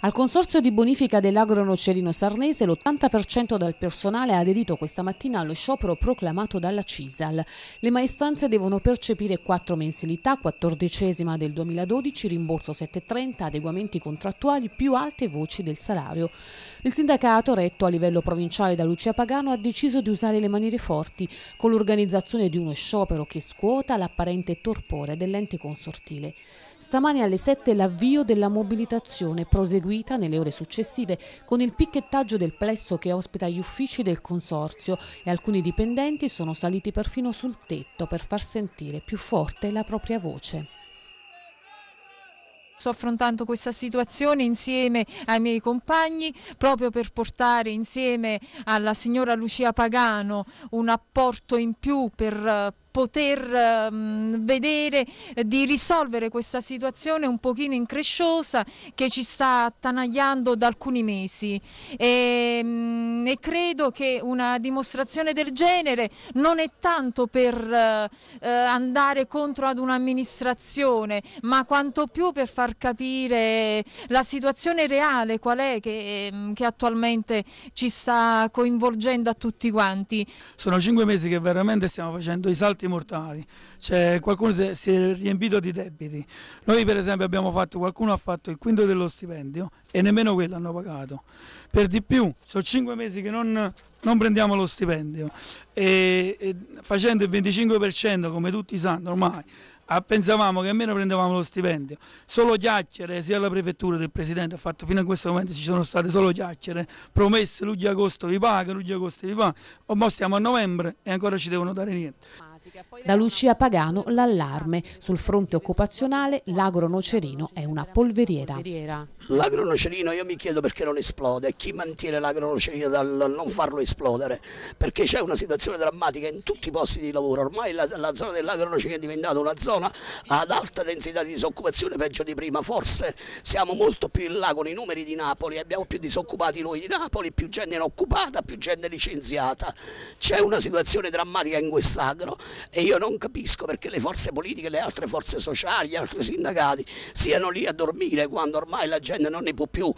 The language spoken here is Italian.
Al Consorzio di bonifica dell'agro nocerino sarnese l'80% del personale ha aderito questa mattina allo sciopero proclamato dalla CISAL. Le maestranze devono percepire 4 mensilità, 14 del 2012, rimborso 730, adeguamenti contrattuali più alte voci del salario. Il sindacato, retto a livello provinciale da Lucia Pagano, ha deciso di usare le maniere forti con l'organizzazione di uno sciopero che scuota l'apparente torpore dell'ente consortile. Stamani alle 7 l'avvio della mobilitazione proseguita proseguita nelle ore successive con il picchettaggio del plesso che ospita gli uffici del consorzio e alcuni dipendenti sono saliti perfino sul tetto per far sentire più forte la propria voce. Sto affrontando questa situazione insieme ai miei compagni proprio per portare insieme alla signora Lucia Pagano un apporto in più per eh, poter um, vedere eh, di risolvere questa situazione un pochino incresciosa che ci sta attanagliando da alcuni mesi e, um, e credo che una dimostrazione del genere non è tanto per uh, andare contro ad un'amministrazione ma quanto più per far capire la situazione reale qual è che, ehm, che attualmente ci sta coinvolgendo a tutti quanti. Sono cinque mesi che veramente stiamo facendo i salti morti mortali, cioè, qualcuno si è riempito di debiti. Noi per esempio abbiamo fatto, qualcuno ha fatto il quinto dello stipendio e nemmeno quello hanno pagato. Per di più, sono cinque mesi che non, non prendiamo lo stipendio e, e facendo il 25% come tutti sanno ormai ah, pensavamo che almeno prendevamo lo stipendio. Solo chiacchiere, sia la prefettura del presidente ha fatto fino a questo momento ci sono state solo chiacchiere, promesse luglio agosto vi paga, luglio agosto vi paga, ormai oh, stiamo a novembre e ancora ci devono dare niente. Da Lucia Pagano l'allarme. Sul fronte occupazionale l'agro-nocerino è una polveriera. L'agro-nocerino io mi chiedo perché non esplode, chi mantiene l'agro-nocerino dal non farlo esplodere, perché c'è una situazione drammatica in tutti i posti di lavoro, ormai la, la zona dell'agro-nocerino è diventata una zona ad alta densità di disoccupazione peggio di prima, forse siamo molto più in là con i numeri di Napoli, abbiamo più disoccupati noi di Napoli, più gente inoccupata, più gente licenziata, c'è una situazione drammatica in quest'agro e io non capisco perché le forze politiche, le altre forze sociali, gli altri sindacati siano lì a dormire quando ormai la gente non ne può più.